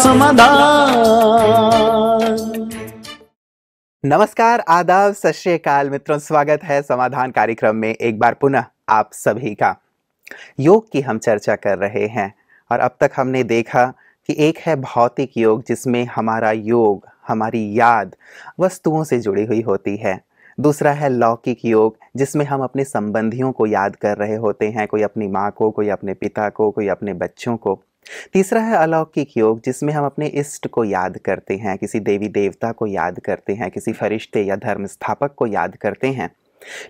समाधान नमस्कार आदाब सत मित्रों स्वागत है समाधान कार्यक्रम में एक बार पुनः आप सभी का योग की हम चर्चा कर रहे हैं और अब तक हमने देखा कि एक है भौतिक योग जिसमें हमारा योग हमारी याद वस्तुओं से जुड़ी हुई होती है दूसरा है लौकिक योग जिसमें हम अपने संबंधियों को याद कर रहे होते हैं कोई अपनी माँ को कोई अपने पिता को कोई अपने बच्चों को तीसरा है अलौकिक योग जिसमें हम अपने इष्ट को याद करते हैं किसी देवी देवता को याद करते हैं किसी फरिश्ते या धर्म स्थापक को याद करते हैं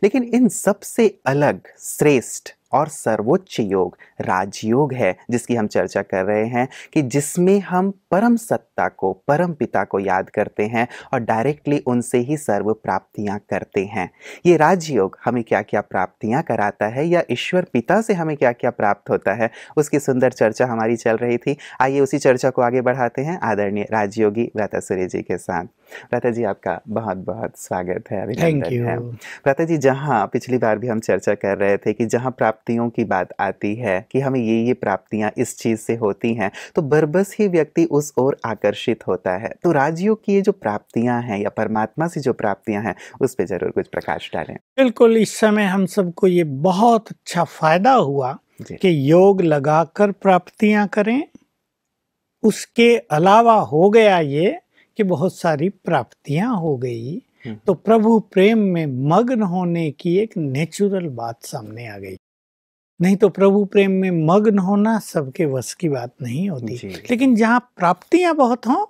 लेकिन इन सबसे अलग श्रेष्ठ और सर्वोच्च योग राजयोग है जिसकी हम चर्चा कर रहे हैं कि जिसमें हम परम सत्ता को परम पिता को याद करते हैं और डायरेक्टली उनसे ही सर्व प्राप्तियां करते हैं ये राजयोग हमें क्या क्या प्राप्तियां कराता है या ईश्वर पिता से हमें क्या क्या प्राप्त होता है उसकी सुंदर चर्चा हमारी चल रही थी आइए उसी चर्चा को आगे बढ़ाते हैं आदरणीय राजयोगी व्रता सूर्य जी के साथ प्राता जी आपका बहुत बहुत स्वागत है अभिनंदन है प्राता जी जहाँ पिछली बार भी हम चर्चा कर रहे थे कि जहाँ प्राप्तियों की बात आती है कि हमें ये ये प्राप्तियाँ इस चीज़ से होती हैं तो बरबस ही व्यक्ति उस ओर आकर्षित होता है तो राजयोग की ये जो प्राप्तियाँ हैं या परमात्मा से जो प्राप्तियाँ हैं उस पर ज़रूर कुछ प्रकाश डालें बिल्कुल इस समय हम सबको ये बहुत अच्छा फायदा हुआ कि योग लगाकर प्राप्तियां करें उसके अलावा हो गया ये कि बहुत सारी प्राप्तियां हो गई हम्म। तो प्रभु प्रेम में मग्न होने की एक नेचुरल बात सामने आ गई नहीं तो प्रभु प्रेम में मग्न होना सबके वश की बात नहीं होती लेकिन जहाँ प्राप्तियां बहुत हों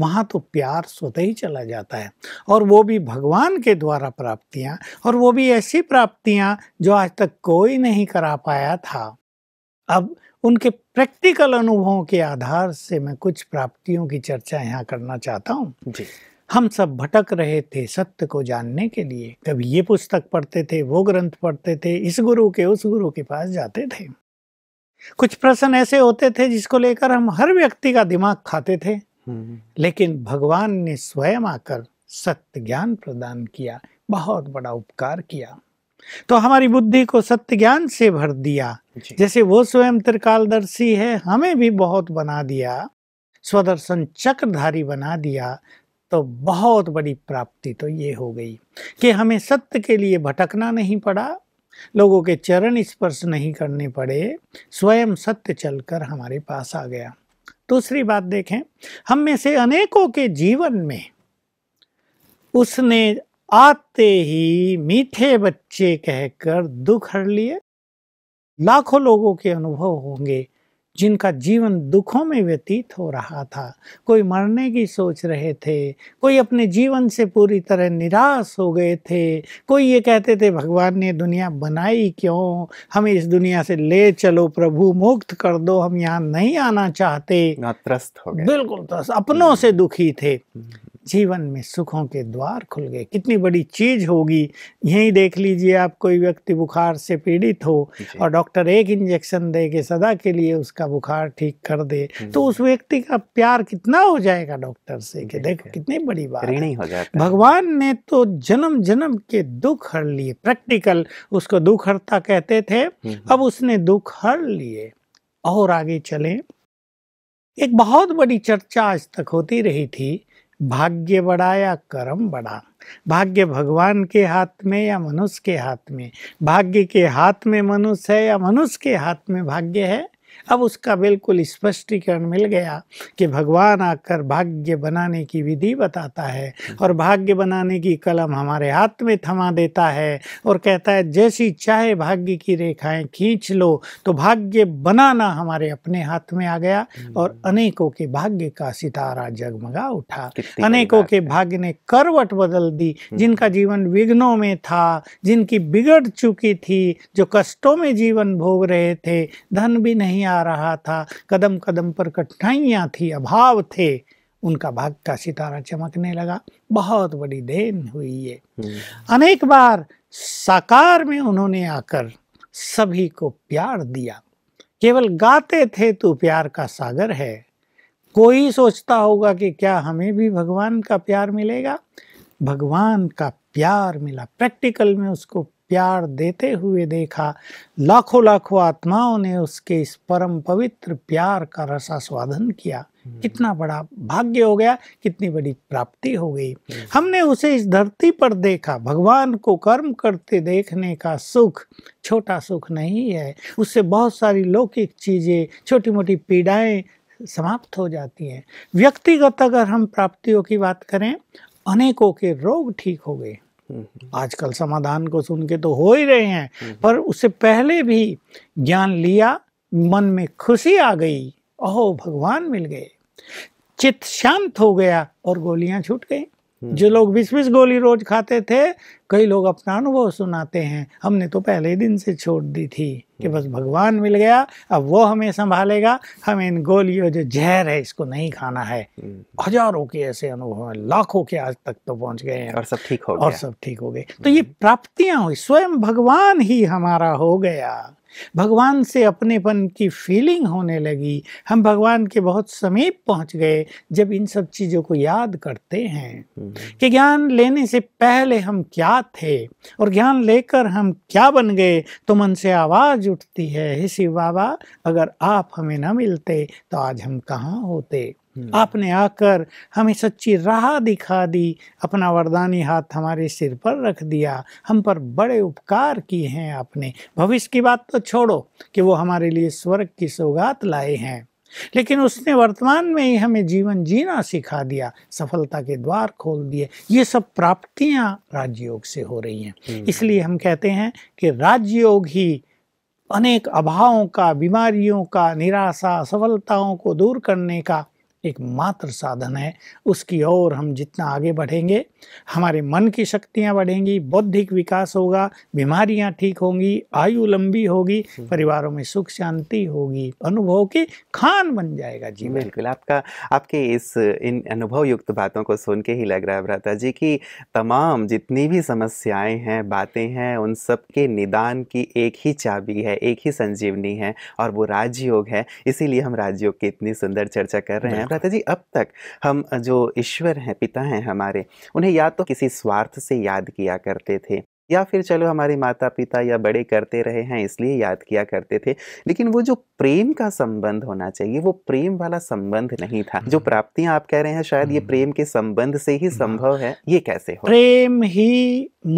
वहाँ तो प्यार स्वतः ही चला जाता है और वो भी भगवान के द्वारा प्राप्तियाँ और वो भी ऐसी प्राप्तियाँ जो आज तक कोई नहीं करा पाया था अब उनके प्रैक्टिकल अनुभवों के आधार से मैं कुछ प्राप्तियों की चर्चा यहाँ करना चाहता हूँ हम सब भटक रहे थे सत्य को जानने के लिए कभी ये पुस्तक पढ़ते थे वो ग्रंथ पढ़ते थे इस गुरु के उस गुरु के पास जाते थे कुछ प्रश्न ऐसे होते थे जिसको लेकर हम हर व्यक्ति का दिमाग खाते थे हम्म। लेकिन भगवान ने स्वयं आकर सत्य ज्ञान प्रदान किया बहुत बड़ा उपकार किया तो हमारी बुद्धि को सत्य ज्ञान से भर दिया जैसे वो स्वयं त्रिकालदर्शी है हमें भी बहुत बना दिया स्वदर्शन चक्रधारी बना दिया तो बहुत बड़ी प्राप्ति तो ये हो गई कि हमें सत्य के लिए भटकना नहीं पड़ा लोगों के चरण स्पर्श नहीं करने पड़े स्वयं सत्य चलकर हमारे पास आ गया दूसरी बात देखें हम में से अनेकों के जीवन में उसने आते ही मीठे बच्चे कहकर दुख हर लिए लाखों लोगों के अनुभव होंगे जिनका जीवन दुखों में व्यतीत हो रहा था कोई मरने की सोच रहे थे कोई अपने जीवन से पूरी तरह निराश हो गए थे कोई ये कहते थे भगवान ने दुनिया बनाई क्यों हमें इस दुनिया से ले चलो प्रभु मुक्त कर दो हम यहाँ नहीं आना चाहते त्रस्त हो गए बिल्कुल त्रस्त अपनों हम्म। से दुखी थे हम्म। जीवन में सुखों के द्वार खुल गए कितनी बड़ी चीज होगी यही देख लीजिए आप कोई व्यक्ति बुखार से पीड़ित हो और डॉक्टर एक इंजेक्शन दे के सदा के लिए उसका बुखार ठीक कर दे तो उस व्यक्ति का प्यार कितना हो जाएगा डॉक्टर से कि देखो कितनी बड़ी बात नहीं हो जाता भगवान ने तो जन्म जन्म के दुख हर लिए प्रैक्टिकल उसको दुख हरता कहते थे हम्म, हम्म। अब उसने दुख हर लिए और आगे चले एक बहुत बड़ी चर्चा आज तक होती रही थी भाग्य बड़ा या कर्म बड़ा भाग्य भगवान के हाथ में या मनुष्य के हाथ में भाग्य के हाथ में मनुष्य है या मनुष्य के हाथ में भाग्य है अब उसका बिल्कुल स्पष्टीकरण मिल गया कि भगवान आकर भाग्य बनाने की विधि बताता है और भाग्य बनाने की कलम हमारे हाथ में थमा देता है और कहता है जैसी चाहे भाग्य की रेखाएं खींच लो तो भाग्य बनाना हमारे अपने हाथ में आ गया और हम्म। अनेकों के भाग्य का सितारा जगमगा उठा अनेकों के भाग्य ने करवट बदल दी हम्म। जिनका जीवन विघ्नों में था जिनकी बिगड़ चुकी थी जो कष्टों में जीवन भोग रहे थे धन भी नहीं आ जा रहा था कदम कदम पर कठिनाइयाँ थी अभाव थे उनका भाग्य का सितारा चमकने लगा बहुत बड़ी देन हुई ये हम्म। अनेक बार साकार में उन्होंने आकर सभी को प्यार दिया केवल गाते थे तो प्यार का सागर है कोई सोचता होगा कि क्या हमें भी भगवान का प्यार मिलेगा भगवान का प्यार मिला प्रैक्टिकल में उसको प्यार देते हुए देखा लाखों लाखों आत्माओं ने उसके इस परम पवित्र प्यार का रसास्वादन किया हम्म। कितना बड़ा भाग्य हो गया कितनी बड़ी प्राप्ति हो गई हम्म। हमने उसे इस धरती पर देखा भगवान को कर्म करते देखने का सुख छोटा सुख नहीं है उससे बहुत सारी लौकिक चीज़ें छोटी मोटी पीड़ाएं समाप्त हो जाती हैं व्यक्तिगत अगर हम प्राप्तियों की बात करें अनेकों के रोग ठीक हो गए हम्म। आजकल समाधान को सुन के तो हो ही रहे हैं हम्म। पर उससे पहले भी ज्ञान लिया मन में खुशी आ गई ओह भगवान मिल गए चित्त शांत हो गया और गोलियां छूट गई हम्म। जो लोग बीस बीस गोली रोज खाते थे कई लोग अपना अनुभव सुनाते हैं हमने तो पहले ही दिन से छोड़ दी थी कि हम्म। बस भगवान मिल गया अब वो हमें संभालेगा हमें इन गोलियों जो जहर है इसको नहीं खाना है हम्म। हजारों के ऐसे अनुभव हैं लाखों के आज तक तो पहुंच गए हैं और सब ठीक हो और सब ठीक हो गए तो ये प्राप्तियां हुई स्वयं भगवान ही हमारा हो गया भगवान से अपनेपन की फीलिंग होने लगी हम भगवान के बहुत समीप पहुंच गए जब इन सब चीज़ों को याद करते हैं हम्म। कि ज्ञान लेने से पहले हम क्या थे और ज्ञान लेकर हम क्या बन गए तो मन से आवाज़ उठती है हे शिव बाबा अगर आप हमें ना मिलते तो आज हम कहाँ होते हम्म। आपने आकर हमें सच्ची राह दिखा दी अपना वरदानी हाथ हमारे सिर पर रख दिया हम पर बड़े उपकार किए हैं आपने भविष्य की बात तो छोड़ो कि वो हमारे लिए स्वर्ग की सौगात लाए हैं लेकिन उसने वर्तमान में ही हमें जीवन जीना सिखा दिया सफलता के द्वार खोल दिए ये सब प्राप्तियां राजयोग से हो रही हैं हम्म। इसलिए हम कहते हैं कि राजयोग ही अनेक अभावों का बीमारियों का निराशा सफलताओं को दूर करने का एकमात्र साधन है उसकी ओर हम जितना आगे बढ़ेंगे हमारे मन की शक्तियाँ बढ़ेंगी बौद्धिक विकास होगा बीमारियाँ ठीक होंगी आयु लंबी होगी हम्म। परिवारों में सुख शांति होगी अनुभव की खान बन जाएगा जी बिल्कुल आपका आपके इस इन अनुभव युक्त बातों को सुन के ही लग रहा है भ्राता जी की तमाम जितनी भी समस्याएं हैं बातें हैं उन सब के निदान की एक ही चाबी है एक ही संजीवनी है और वो राजयोग है इसीलिए हम राजयोग की इतनी सुंदर चर्चा कर रहे हैं भ्राता जी अब तक हम जो ईश्वर हैं पिता हैं हमारे उन्हें या तो किसी स्वार्थ से याद किया करते थे या फिर चलो हमारे माता पिता या बड़े करते रहे हैं इसलिए याद किया करते थे लेकिन वो जो प्रेम का संबंध होना चाहिए वो प्रेम वाला संबंध नहीं था जो हम्म। प्राप्तियां आप कह रहे हैं शायद ये हम्म। प्रेम के संबंध से ही हम्म। संभव है ये कैसे हो प्रेम ही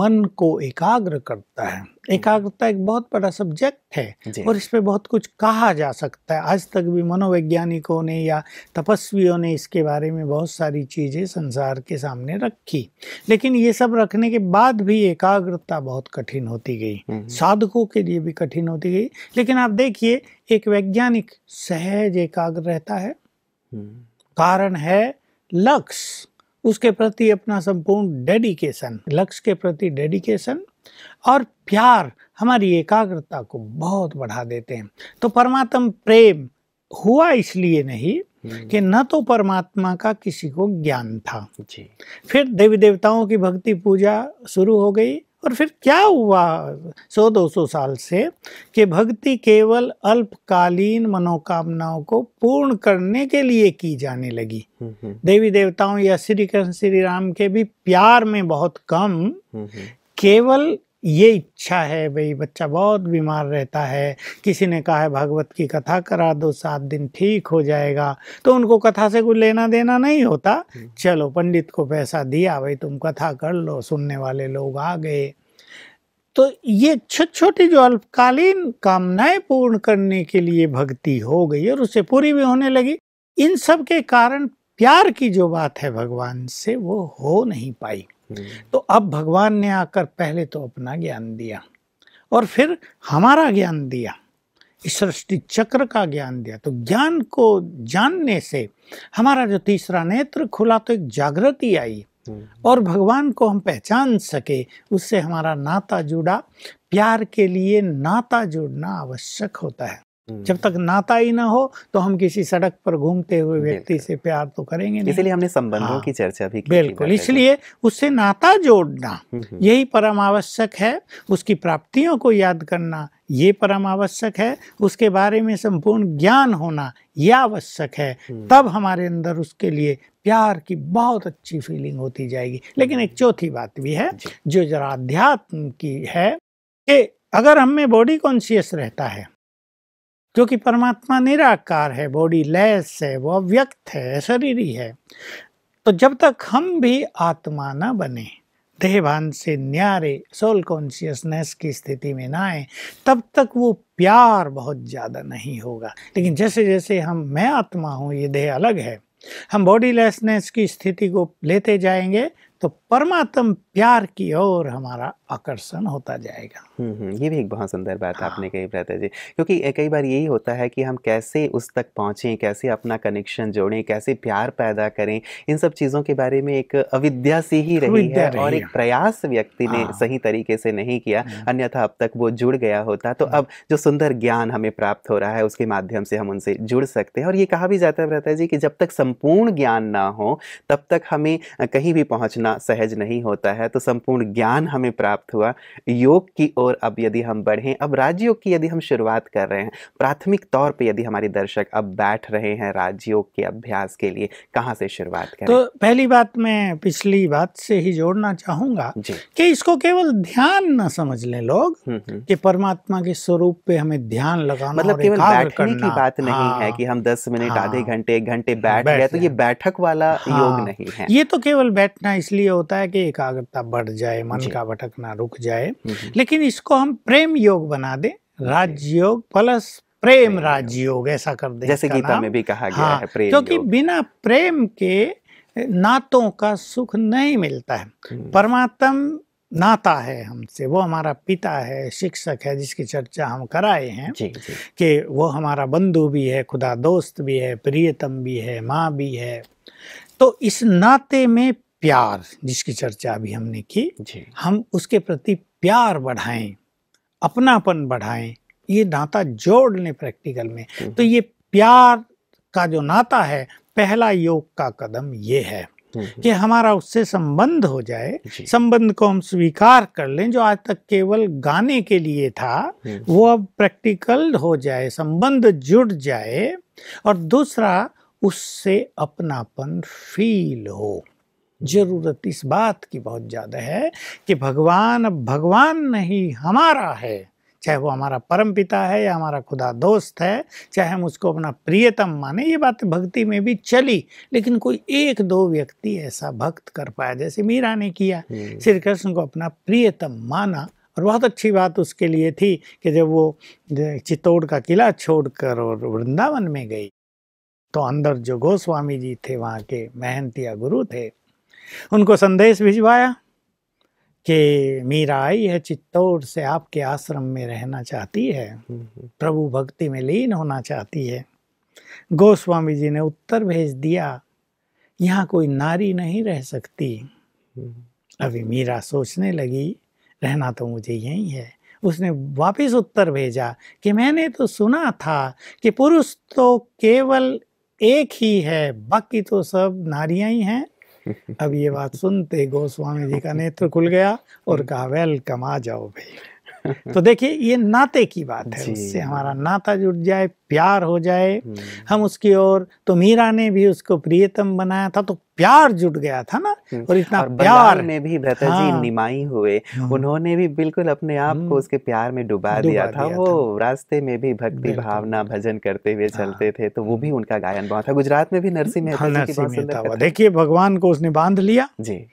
मन को एकाग्र करता है एकाग्रता एक बहुत बड़ा सब्जेक्ट है और इस पर बहुत कुछ कहा जा सकता है आज तक भी मनोवैज्ञानिकों ने या तपस्वियों ने इसके बारे में बहुत सारी चीज़ें संसार के सामने रखी लेकिन ये सब रखने के बाद भी एकाग्रता बहुत कठिन होती गई हम्म, हम्म। साधकों के लिए भी कठिन होती गई लेकिन आप देखिए एक वैज्ञानिक सहज एकाग्र रहता है हम्म। कारण है लक्ष्य उसके प्रति अपना संपूर्ण डेडिकेशन लक्ष्य के प्रति डेडिकेशन और प्यार हमारी एकाग्रता को बहुत बढ़ा देते हैं तो परमात्म प्रेम हुआ इसलिए नहीं हम्म। कि न तो परमात्मा का किसी को ज्ञान था जी। फिर देवी देवताओं की भक्ति पूजा शुरू हो गई और फिर क्या हुआ सौ दो सौ साल से कि भक्ति केवल अल्पकालीन मनोकामनाओं को पूर्ण करने के लिए की जाने लगी हम्म, हम्म। देवी देवताओं या श्री कृष्ण श्री राम के भी प्यार में बहुत कम केवल ये इच्छा है भाई बच्चा बहुत बीमार रहता है किसी ने कहा है भागवत की कथा करा दो सात दिन ठीक हो जाएगा तो उनको कथा से कुछ लेना देना नहीं होता हम्म। चलो पंडित को पैसा दिया भाई तुम कथा कर लो सुनने वाले लोग आ गए तो ये छोटी छोटी जो अल्पकालीन कामनाएं पूर्ण करने के लिए भक्ति हो गई और उससे पूरी भी होने लगी इन सब के कारण प्यार की जो बात है भगवान से वो हो नहीं पाई तो अब भगवान ने आकर पहले तो अपना ज्ञान दिया और फिर हमारा ज्ञान दिया इस सृष्टि चक्र का ज्ञान दिया तो ज्ञान को जानने से हमारा जो तीसरा नेत्र खुला तो एक जागृति आई हम्म। और भगवान को हम पहचान सके उससे हमारा नाता जुड़ा प्यार के लिए नाता जुड़ना आवश्यक होता है हम्म। जब तक नाता ही ना हो तो हम किसी सड़क पर घूमते हुए व्यक्ति से प्यार तो करेंगे नहीं इसलिए हमने संबंधों हाँ, की चर्चा भी की बिल्कुल इसलिए उससे नाता जोड़ना हम्म, हम्म। यही परम आवश्यक है उसकी प्राप्तियों को याद करना ये परम आवश्यक है उसके बारे में संपूर्ण ज्ञान होना यह आवश्यक है तब हमारे अंदर उसके लिए प्यार की बहुत अच्छी फीलिंग होती जाएगी लेकिन एक चौथी बात भी है जो जरा अध्यात्म की है कि अगर हमें बॉडी कॉन्शियस रहता है क्योंकि परमात्मा निराकार है बॉडी लेस है वो अव्यक्त है शरीरी है तो जब तक हम भी आत्मा न बने देहभान से न्यारे सोल कॉन्शियसनेस की स्थिति में ना आए तब तक वो प्यार बहुत ज़्यादा नहीं होगा लेकिन जैसे जैसे हम मैं आत्मा हूँ ये देह अलग है हम बॉडी लेसनेस की स्थिति को लेते जाएंगे तो परमात्म प्यार की ओर हमारा आकर्षण होता जाएगा ये भी एक बहुत सुंदर बात हाँ। आपने कही प्रता जी क्योंकि कई बार यही होता है कि हम कैसे उस तक पहुँचें कैसे अपना कनेक्शन जोड़ें कैसे प्यार पैदा करें इन सब चीज़ों के बारे में एक अविद्या सी ही रही है रही और एक प्रयास व्यक्ति हाँ। ने सही तरीके से नहीं किया अन्यथा अब तक वो जुड़ गया होता तो हाँ। अब जो सुंदर ज्ञान हमें प्राप्त हो रहा है उसके माध्यम से हम उनसे जुड़ सकते हैं और ये कहा भी जाता है प्रता जी कि जब तक संपूर्ण ज्ञान ना हो तब तक हमें कहीं भी पहुँचना सहज नहीं होता है तो संपूर्ण ज्ञान हमें प्राप्त प्राप्त हुआ योग की ओर अब यदि हम बढ़ें अब राजयोग की यदि हम शुरुआत कर रहे हैं प्राथमिक तौर पर यदि हमारे दर्शक अब बैठ रहे हैं राजयोग के अभ्यास के लिए कहाँ से शुरुआत करें तो पहली बात मैं पिछली बात से ही जोड़ना चाहूँगा कि इसको केवल ध्यान न समझ लें लोग हम्म, हम्म। कि परमात्मा के स्वरूप पे हमें ध्यान लगाना मतलब केवल बैठने की बात नहीं है हाँ। कि हम दस मिनट आधे हाँ। घंटे एक घंटे बैठ गए तो ये बैठक वाला योग हाँ। नहीं है ये तो केवल बैठना इसलिए होता है कि एकाग्रता बढ़ जाए मन का भटकना ना रुक जाए लेकिन इसको हम प्रेम योग बना दें राजयोग प्लस प्रेम राजयोग ऐसा कर दें जैसे गीता में भी कहा गया हाँ, है प्रेम क्योंकि बिना प्रेम के नातों का सुख नहीं मिलता है हम्म। परमात्म नाता है हमसे वो हमारा पिता है शिक्षक है जिसकी चर्चा हम कराए हैं जी, जी। कि वो हमारा बंधु भी है खुदा दोस्त भी है प्रियतम भी है माँ भी है तो इस नाते में प्यार जिसकी चर्चा अभी हमने की हम उसके प्रति प्यार बढ़ाएं अपनापन बढ़ाएं ये नाता जोड़ लें प्रैक्टिकल में हम्म। तो ये प्यार का जो नाता है पहला योग का कदम ये है हम्म, हम्म। कि हमारा उससे संबंध हो जाए संबंध को हम स्वीकार कर लें जो आज तक केवल गाने के लिए था वो अब प्रैक्टिकल हो जाए संबंध जुड़ जाए और दूसरा उससे अपनापन फील हो जरूरत इस बात की बहुत ज़्यादा है कि भगवान अब भगवान नहीं हमारा है चाहे वो हमारा परम पिता है या हमारा खुदा दोस्त है चाहे हम उसको अपना प्रियतम माने ये बात भक्ति में भी चली लेकिन कोई एक दो व्यक्ति ऐसा भक्त कर पाया जैसे मीरा ने किया हम्म। श्री कृष्ण को अपना प्रियतम माना और बहुत अच्छी बात उसके लिए थी कि जब वो चित्तौड़ का किला छोड़कर और वृंदावन में गई तो अंदर जो गोस्वामी जी थे वहाँ के महंतिया गुरु थे उनको संदेश भिजवाया कि मीरा आई है चित्तौड़ से आपके आश्रम में रहना चाहती है प्रभु भक्ति में लीन होना चाहती है गोस्वामी जी ने उत्तर भेज दिया यहाँ कोई नारी नहीं रह सकती अभी मीरा सोचने लगी रहना तो मुझे यही है उसने वापस उत्तर भेजा कि मैंने तो सुना था कि पुरुष तो केवल एक ही है बाकी तो सब नारियाँ ही हैं अब ये बात सुनते गोस्वामी जी का नेत्र खुल गया और हम्म। कहा वेलकम आ जाओ भाई तो देखिए ये नाते की बात है उससे हमारा नाता जुड़ जाए प्यार हो जाए हम्म। हम उसकी ओर तो मीरा ने भी उसको प्रियतम बनाया था तो प्यार जुट गया था ना हम्म। और इतना और प्यार में भी भ्रता हाँ। जी निमाई हुए हाँ। उन्होंने भी बिल्कुल अपने आप हम्म। को उसके प्यार में डुबा दिया, दिया था वो रास्ते में भी भक्ति भावना भजन करते हुए हाँ। चलते थे तो वो भी उनका गायन बहुत था गुजरात में भी नरसिंह हाँ, मेहता देखिए भगवान को उसने बांध लिया जी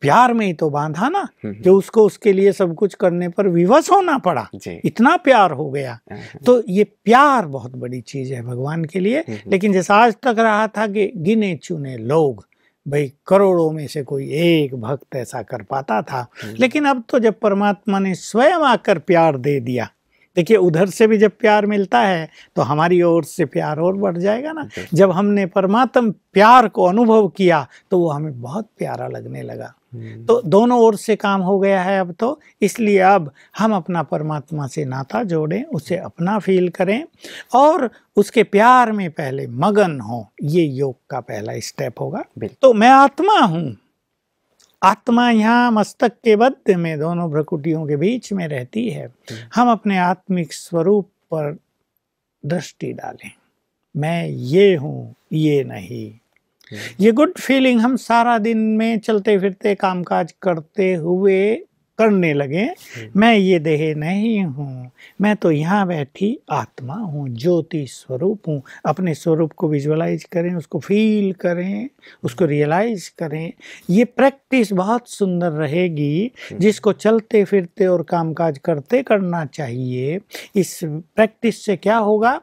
प्यार में ही तो बांधा ना जो हम्म, हम्म। उसको उसके लिए सब कुछ करने पर विवश होना पड़ा इतना प्यार हो गया हाँ, हाँ। तो ये प्यार बहुत बड़ी चीज है भगवान के लिए हम्म, लेकिन जैसा आज तक रहा था कि गिने चुने लोग भाई करोड़ों में से कोई एक भक्त ऐसा कर पाता था लेकिन अब तो जब परमात्मा ने स्वयं आकर प्यार दे दिया देखिए उधर से भी जब प्यार मिलता है तो हमारी ओर से प्यार और बढ़ जाएगा ना जब हमने परमात्म प्यार को अनुभव किया तो वो हमें बहुत प्यारा लगने लगा हम्म। तो दोनों ओर से काम हो गया है अब तो इसलिए अब हम अपना परमात्मा से नाता जोड़ें उसे अपना फील करें और उसके प्यार में पहले मगन हो ये योग का पहला स्टेप होगा तो मैं आत्मा हूँ आत्मा यहाँ मस्तक के बद्ध में दोनों भ्रकुटियों के बीच में रहती है हम्म। हम अपने आत्मिक स्वरूप पर दृष्टि डालें मैं ये हूँ ये नहीं हम्म। ये गुड फीलिंग हम सारा दिन में चलते फिरते कामकाज करते हुए करने लगे हम्म। मैं ये देह नहीं हूँ मैं तो यहाँ बैठी आत्मा हूँ ज्योति स्वरूप हूँ अपने स्वरूप को विजुअलाइज करें उसको फील करें उसको रियलाइज हम्म। करें ये प्रैक्टिस बहुत सुंदर रहेगी हम्म। जिसको चलते फिरते और कामकाज करते करना चाहिए इस प्रैक्टिस से क्या होगा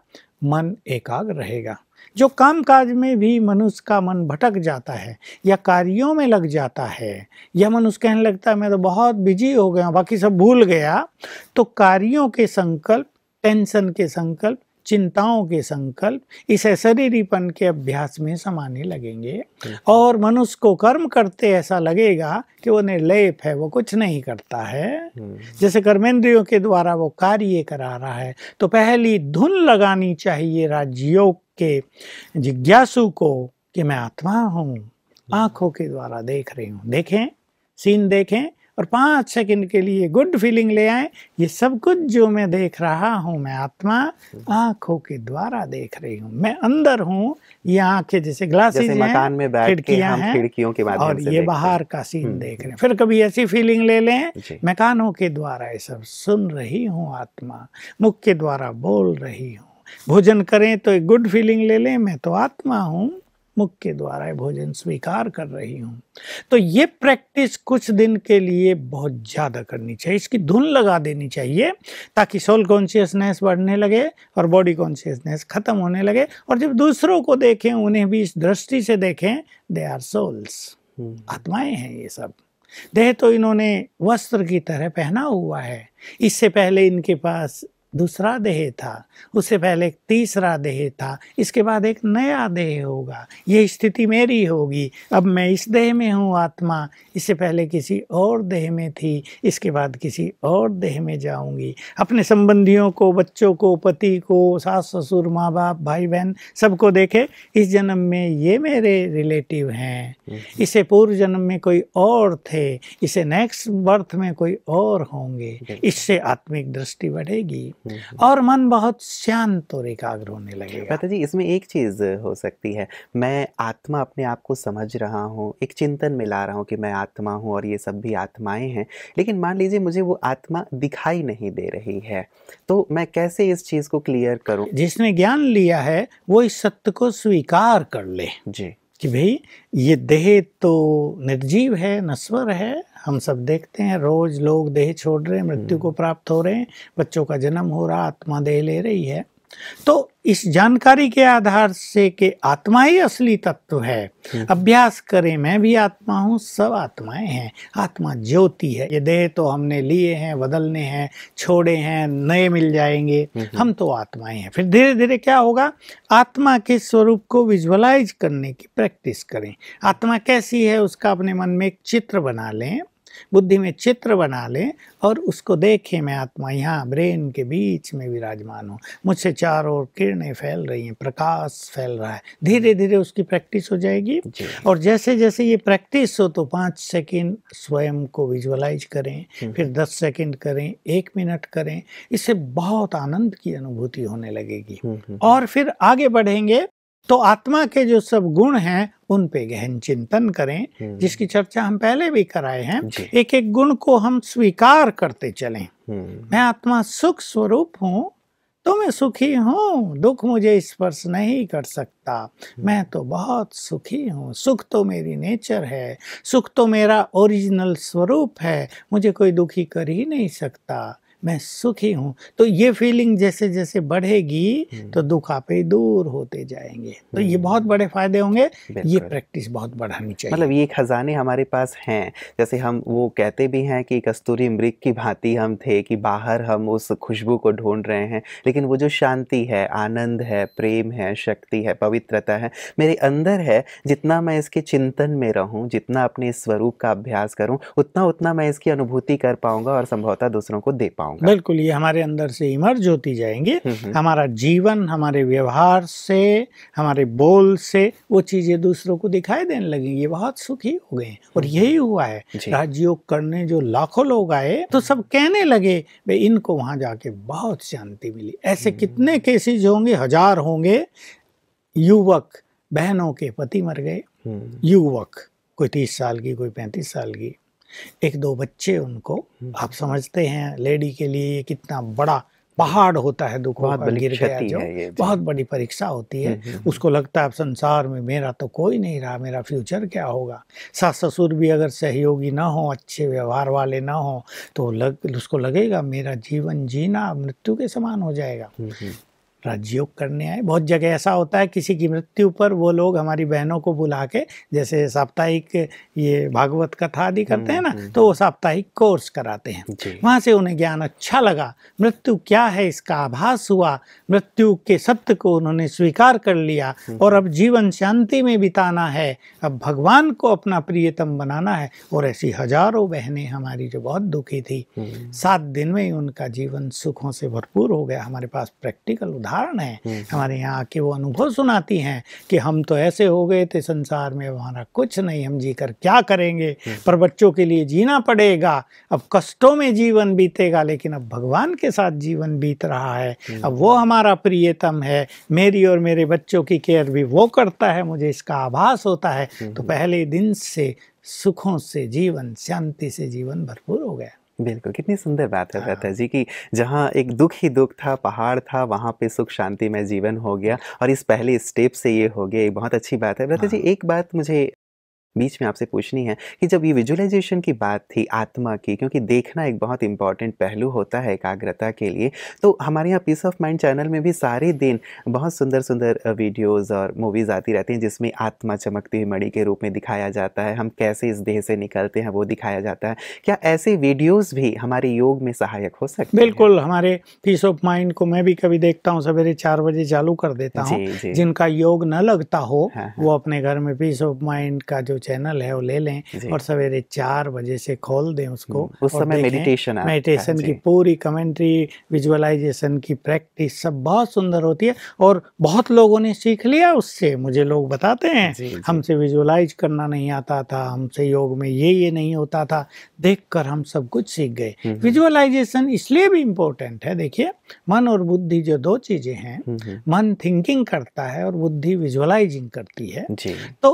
मन एकाग्र रहेगा जो काम काज में भी मनुष्य का मन भटक जाता है या कार्यों में लग जाता है या मनुष्य कहने लगता है मैं तो बहुत बिजी हो गया बाकी सब भूल गया तो कार्यों के संकल्प टेंशन के संकल्प चिंताओं के संकल्प इस शरीरीपन के अभ्यास में समाने लगेंगे और मनुष्य को कर्म करते ऐसा लगेगा कि वो निर्लेप है वो कुछ नहीं करता है हम्म। जैसे कर्मेंद्रियों के द्वारा वो कार्य करा रहा है तो पहली धुन लगानी चाहिए राज्योग के जिज्ञासु को कि मैं आत्मा हूँ हम्म। आंखों के द्वारा देख रही हूँ देखें सीन देखें और पाँच सेकंड के लिए गुड फीलिंग ले आए ये सब कुछ जो मैं देख रहा हूँ मैं आत्मा आँखों के द्वारा देख रही हूँ मैं अंदर हूँ ये आँखें जैसे ग्लासेस मकान में बैठ के खिड़कियों के माध्यम और से ये बाहर का सीन हम्म, देख रहे हम्म। हैं फिर कभी ऐसी फीलिंग ले लें मैं कानों के द्वारा ये सब सुन रही हूँ आत्मा मुख के द्वारा बोल रही हूँ भोजन करें तो एक गुड फीलिंग ले लें मैं तो आत्मा हूँ मुख के द्वारा भोजन स्वीकार कर रही हूँ तो ये प्रैक्टिस कुछ दिन के लिए बहुत ज़्यादा करनी चाहिए इसकी धुन लगा देनी चाहिए ताकि सोल कॉन्शियसनेस बढ़ने लगे और बॉडी कॉन्शियसनेस ख़त्म होने लगे और जब दूसरों को देखें उन्हें भी इस दृष्टि से देखें दे आर सोल्स आत्माएं हैं ये सब देह तो इन्होंने वस्त्र की तरह पहना हुआ है इससे पहले इनके पास दूसरा देह था उससे पहले तीसरा देह था इसके बाद एक नया देह होगा ये स्थिति मेरी होगी अब मैं इस देह में हूँ आत्मा इससे पहले किसी और देह में थी इसके बाद किसी और देह में जाऊँगी अपने संबंधियों को बच्चों को पति को सास ससुर माँ बाप भाई बहन सबको देखे इस जन्म में ये मेरे रिलेटिव हैं हम्म। इसे पूर्व जन्म में कोई और थे इसे नेक्स्ट बर्थ में कोई और होंगे इससे आत्मिक दृष्टि बढ़ेगी हम्म। और मन बहुत शांत और एकाग्र होने लगेगा पता जी इसमें एक चीज़ हो सकती है मैं आत्मा अपने आप को समझ रहा हूँ एक चिंतन में ला रहा हूँ कि मैं आत्मा हूँ और ये सब भी आत्माएं हैं लेकिन मान लीजिए मुझे वो आत्मा दिखाई नहीं दे रही है तो मैं कैसे इस चीज़ को क्लियर करूँ जिसने ज्ञान लिया है वो इस सत्य को स्वीकार कर ले जी कि भाई ये देह तो निर्जीव है नस्वर है हम सब देखते हैं रोज लोग देह छोड़ रहे हैं मृत्यु हम्म। को प्राप्त हो रहे हैं बच्चों का जन्म हो रहा आत्मा देह ले रही है तो इस जानकारी के आधार से कि आत्मा ही असली तत्व है हम्म। अभ्यास करें मैं भी आत्मा हूँ सब आत्माएं हैं आत्मा ज्योति है ये देह तो हमने लिए हैं बदलने हैं छोड़े हैं नए मिल जाएंगे हम तो आत्माएं हैं फिर धीरे धीरे क्या होगा आत्मा के स्वरूप को विजुअलाइज करने की प्रैक्टिस करें आत्मा कैसी है उसका अपने मन में एक चित्र बना लें बुद्धि में चित्र बना लें और उसको देखें मैं आत्मा यहाँ ब्रेन के बीच में विराजमान हूँ मुझसे चारों ओर किरणें फैल रही हैं प्रकाश फैल रहा है धीरे धीरे हम्म। उसकी प्रैक्टिस हो जाएगी और जैसे जैसे ये प्रैक्टिस हो तो पाँच सेकेंड स्वयं को विजुअलाइज करें हम्म। फिर दस सेकेंड करें एक मिनट करें इससे बहुत आनंद की अनुभूति होने लगेगी हम्म, और फिर आगे बढ़ेंगे तो आत्मा के जो सब गुण हैं उन पे गहन चिंतन करें हम्म। जिसकी चर्चा हम पहले भी कराए हैं एक एक गुण को हम स्वीकार करते चलें हम्म। मैं आत्मा सुख स्वरूप हूँ तो मैं सुखी हूँ दुख मुझे स्पर्श नहीं कर सकता हम्म। मैं तो बहुत सुखी हूँ सुख तो मेरी नेचर है सुख तो मेरा ओरिजिनल स्वरूप है मुझे कोई दुखी कर ही नहीं सकता मैं सुखी हूँ तो ये फीलिंग जैसे जैसे बढ़ेगी तो दुख आप ही दूर होते जाएंगे तो ये बहुत बड़े फायदे होंगे ये प्रैक्टिस बहुत बढ़ानी चाहिए मतलब ये खजाने हमारे पास हैं जैसे हम वो कहते भी हैं कि कस्तूरी मृग की भांति हम थे कि बाहर हम उस खुशबू को ढूंढ रहे हैं लेकिन वो जो शांति है आनंद है प्रेम है शक्ति है पवित्रता है मेरे अंदर है जितना मैं इसके चिंतन में रहूं जितना अपने स्वरूप का अभ्यास करूं उतना उतना मैं इसकी अनुभूति कर पाऊंगा और संभवतः दूसरों को दे पाऊंगा होगा बिल्कुल ये हमारे अंदर से इमर्ज होती जाएंगे हम्म, हम्म। हमारा जीवन हमारे व्यवहार से हमारे बोल से वो चीज़ें दूसरों को दिखाई देने लगी ये बहुत सुखी हो गए और हम्म, यही हुआ है राजयोग करने जो लाखों लोग आए तो सब कहने लगे भाई इनको वहां जाके बहुत शांति मिली ऐसे कितने केसेज होंगे हजार होंगे युवक बहनों के पति मर गए युवक कोई तीस साल की कोई पैंतीस साल की एक दो बच्चे उनको हम्म, आप हम्म। समझते हैं लेडी के लिए ये कितना बड़ा पहाड़ होता है दुख बहुत बड़ी गिर गया जो है बहुत बड़ी परीक्षा होती है हम्म, उसको लगता है अब संसार में मेरा तो कोई नहीं रहा मेरा फ्यूचर क्या होगा सास ससुर भी अगर सहयोगी ना हो अच्छे व्यवहार वाले ना हो तो लग उसको लगेगा मेरा जीवन जीना मृत्यु के समान हो जाएगा राजयोग करने आए बहुत जगह ऐसा होता है किसी की मृत्यु पर वो लोग हमारी बहनों को बुला के जैसे साप्ताहिक ये भागवत कथा आदि हम्म, करते हैं ना हम्म, तो वो हम्म। साप्ताहिक कोर्स कराते हैं वहाँ से उन्हें ज्ञान अच्छा लगा मृत्यु क्या है इसका आभास हुआ मृत्यु के सत्य को उन्होंने स्वीकार कर लिया और अब जीवन शांति में बिताना है अब भगवान को अपना प्रियतम बनाना है और ऐसी हजारों बहनें हमारी जो बहुत दुखी थी सात दिन में ही उनका जीवन सुखों से भरपूर हो गया हमारे पास प्रैक्टिकल उदाहरण उदाहरण है हम्म, हम्म। हमारे यहाँ आके वो अनुभव सुनाती हैं कि हम तो ऐसे हो गए थे संसार में हमारा कुछ नहीं हम जी कर क्या करेंगे हम्म। पर बच्चों के लिए जीना पड़ेगा अब कष्टों में जीवन बीतेगा लेकिन अब भगवान के साथ जीवन बीत रहा है अब वो हमारा प्रियतम है मेरी और मेरे बच्चों की केयर भी वो करता है मुझे इसका आभास होता है तो पहले दिन से सुखों से जीवन शांति से जीवन भरपूर हो गया बिल्कुल कितनी सुंदर बात है दत्ता हाँ। जी की जहाँ एक दुख ही दुख था पहाड़ था वहाँ पे सुख शांति में जीवन हो गया और इस पहले स्टेप से ये हो गया बहुत अच्छी बात है दत्ता जी हाँ। एक बात मुझे बीच में आपसे पूछनी है कि जब ये विजुअलाइजेशन की बात थी आत्मा की क्योंकि देखना एक बहुत इंपॉर्टेंट पहलू होता है एकाग्रता के लिए तो हमारे यहाँ पीस ऑफ माइंड चैनल में भी सारे दिन बहुत सुंदर सुंदर वीडियोज़ और मूवीज़ आती रहती हैं जिसमें आत्मा चमकती हुई मणि के रूप में दिखाया जाता है हम कैसे इस देह से निकलते हैं वो दिखाया जाता है क्या ऐसे वीडियोज़ भी हमारे योग में सहायक हो सकते बिल्कुल हमारे पीस ऑफ माइंड को मैं भी कभी देखता हूँ सवेरे चार बजे चालू कर देता हूँ जिनका योग न लगता हो हाँ, हाँ। वो अपने घर में पीस ऑफ माइंड का जो चैनल है वो ले लें और सवेरे चार बजे से खोल दें उसको उस समय मेडिटेशन मेडिटेशन हाँ की पूरी कमेंट्री विजुअलाइजेशन की प्रैक्टिस सब बहुत सुंदर होती है और बहुत लोगों ने सीख लिया उससे मुझे लोग बताते हैं हमसे विजुअलाइज करना नहीं आता था हमसे योग में ये ये नहीं होता था देख हम सब कुछ सीख गए विजुअलाइजेशन हम्म, हम्म। इसलिए भी इम्पोर्टेंट है देखिए मन और बुद्धि जो दो चीजें हैं हम्म, मन थिंकिंग करता है और बुद्धि विजुअलाइजिंग करती है तो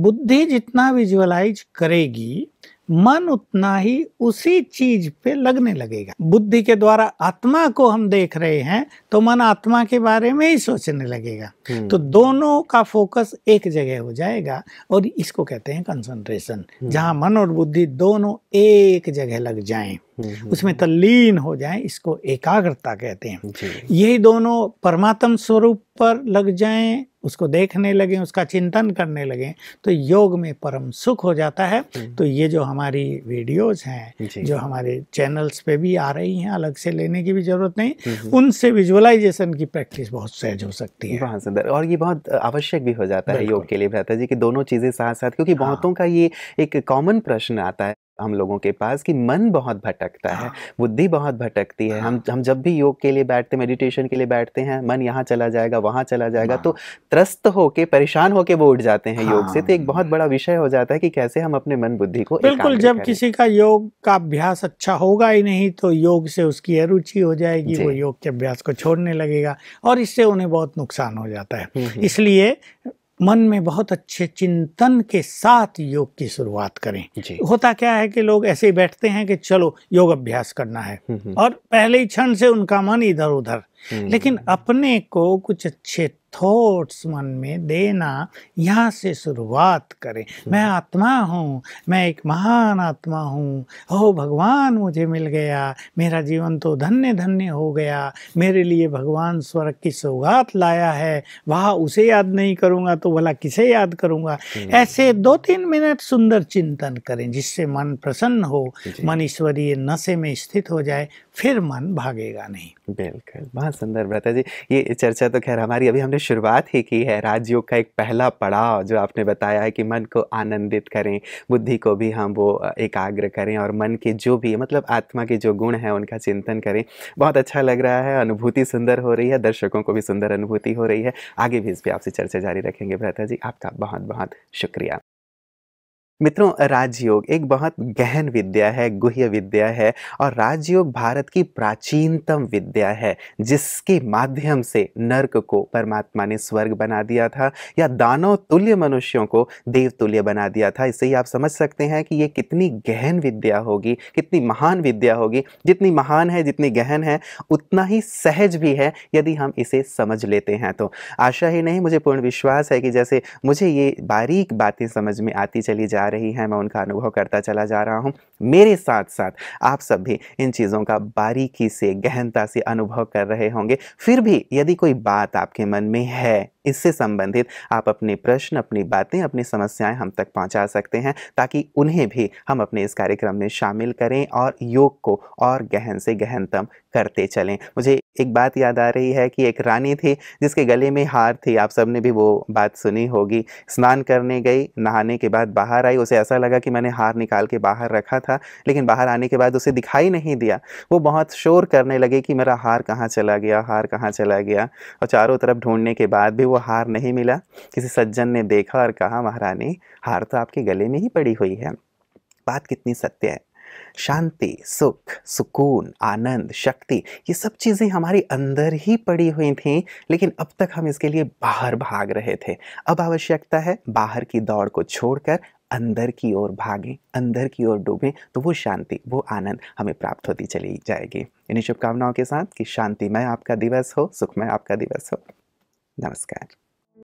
बुद्धि जितना विजुअलाइज करेगी मन उतना ही उसी चीज पे लगने लगेगा बुद्धि के द्वारा आत्मा को हम देख रहे हैं तो मन आत्मा के बारे में ही सोचने लगेगा हम्म। तो दोनों का फोकस एक जगह हो जाएगा और इसको कहते हैं कंसंट्रेशन हम्म। जहाँ मन और बुद्धि दोनों एक जगह लग जाएं हम्म, उसमें तल्लीन हो जाएं इसको एकाग्रता कहते हैं यही दोनों परमात्म स्वरूप पर लग जाएं उसको देखने लगे उसका चिंतन करने लगे तो योग में परम सुख हो जाता है हम्म। तो ये जो हमारी वीडियोज हैं जो हमारे चैनल्स पे भी आ रही हैं अलग से लेने की भी जरूरत नहीं हम्म, हम्म। उनसे विजुअलाइजेशन की प्रैक्टिस बहुत सहज हो सकती है बहुत सुंदर और ये बहुत आवश्यक भी हो जाता है योग के लिए भ्राता जी की दोनों चीज़ें साथ साथ क्योंकि हाँ। बहुतों का ये एक कॉमन प्रश्न आता है हम लोगों के पास कि मन बहुत भटकता है हाँ। बुद्धि बहुत भटकती है हम हाँ। हम जब भी योग के लिए बैठते मेडिटेशन के लिए बैठते हैं मन यहाँ चला जाएगा वहाँ चला जाएगा तो हाँ। त्रस्त होके परेशान होके वो उठ जाते हैं योग से तो एक बहुत बड़ा विषय हो जाता है कि कैसे हम अपने मन बुद्धि को बिल्कुल जब किसी का योग का अभ्यास अच्छा होगा ही नहीं तो योग से उसकी अरुचि हो जाएगी वो योग के अभ्यास को छोड़ने लगेगा और इससे उन्हें बहुत नुकसान हो जाता है हम्म, हम्म। इसलिए मन में बहुत अच्छे चिंतन के साथ योग की शुरुआत करें होता क्या है कि लोग ऐसे ही बैठते हैं कि चलो योग अभ्यास करना है हम्म, हम्म। और पहले ही क्षण से उनका मन इधर उधर लेकिन हम्म। अपने को कुछ अच्छे थॉट्स मन में देना यहाँ से शुरुआत करें हम्म। मैं आत्मा हूँ मैं एक महान आत्मा हूँ हो भगवान मुझे मिल गया मेरा जीवन तो धन्य धन्य हो गया मेरे लिए भगवान स्वर्ग की सौगात लाया है वहाँ उसे याद नहीं करूँगा तो भला किसे याद करूँगा हम्म। ऐसे दो तीन मिनट सुंदर चिंतन करें जिससे मन प्रसन्न हो मन ईश्वरीय नशे में स्थित हो जाए फिर मन भागेगा नहीं बिल्कुल बहुत सुंदर व्रता जी ये चर्चा तो खैर हमारी अभी हमने शुरुआत ही की है राजयोग का एक पहला पड़ाव जो आपने बताया है कि मन को आनंदित करें बुद्धि को भी हम वो एकाग्र करें और मन के जो भी मतलब आत्मा के जो गुण हैं उनका चिंतन करें बहुत अच्छा लग रहा है अनुभूति सुंदर हो रही है दर्शकों को भी सुंदर अनुभूति हो रही है आगे भी इस पर आपसे चर्चा जारी रखेंगे भ्रता जी आपका बहुत बहुत शुक्रिया मित्रों राजयोग एक बहुत गहन विद्या है गुह्य विद्या है और राजयोग भारत की प्राचीनतम विद्या है जिसके माध्यम से नर्क को परमात्मा ने स्वर्ग बना दिया था या दानव तुल्य मनुष्यों को देव तुल्य बना दिया था इससे ही आप समझ सकते हैं कि ये कितनी गहन विद्या होगी कितनी महान विद्या होगी जितनी महान है जितनी गहन है उतना ही सहज भी है यदि हम इसे समझ लेते हैं तो आशा ही नहीं मुझे पूर्ण विश्वास है कि जैसे मुझे ये बारीक बातें समझ में आती चली जा रही हैं मैं उनका अनुभव करता चला जा रहा हूँ मेरे साथ साथ आप सब भी इन चीज़ों का बारीकी से गहनता से अनुभव कर रहे होंगे फिर भी यदि कोई बात आपके मन में है इससे संबंधित आप अपने प्रश्न अपनी बातें अपनी समस्याएं हम तक पहुंचा सकते हैं ताकि उन्हें भी हम अपने इस कार्यक्रम में शामिल करें और योग को और गहन से गहनतम करते चलें मुझे एक बात याद आ रही है कि एक रानी थी जिसके गले में हार थी आप सब ने भी वो बात सुनी होगी स्नान करने गई नहाने के बाद बाहर आई उसे ऐसा लगा कि मैंने हार निकाल के बाहर रखा था था लेकिन बाहर आने के बाद उसे दिखाई नहीं दिया वो बहुत शोर करने लगे कि मेरा हार कहाँ चला गया हार कहाँ चला गया और चारों तरफ ढूंढने के बाद भी वो हार नहीं मिला किसी सज्जन ने देखा और कहा महारानी हार तो आपके गले में ही पड़ी हुई है बात कितनी सत्य है शांति सुख सुकून आनंद शक्ति ये सब चीज़ें हमारे अंदर ही पड़ी हुई थीं लेकिन अब तक हम इसके लिए बाहर भाग रहे थे अब आवश्यकता है बाहर की दौड़ को छोड़कर अंदर की ओर भागें अंदर की ओर डूबें तो वो शांति वो आनंद हमें प्राप्त होती चली जाएगी इन्हीं शुभकामनाओं के साथ कि शांतिमय आपका दिवस हो सुखमय आपका दिवस हो नमस्कार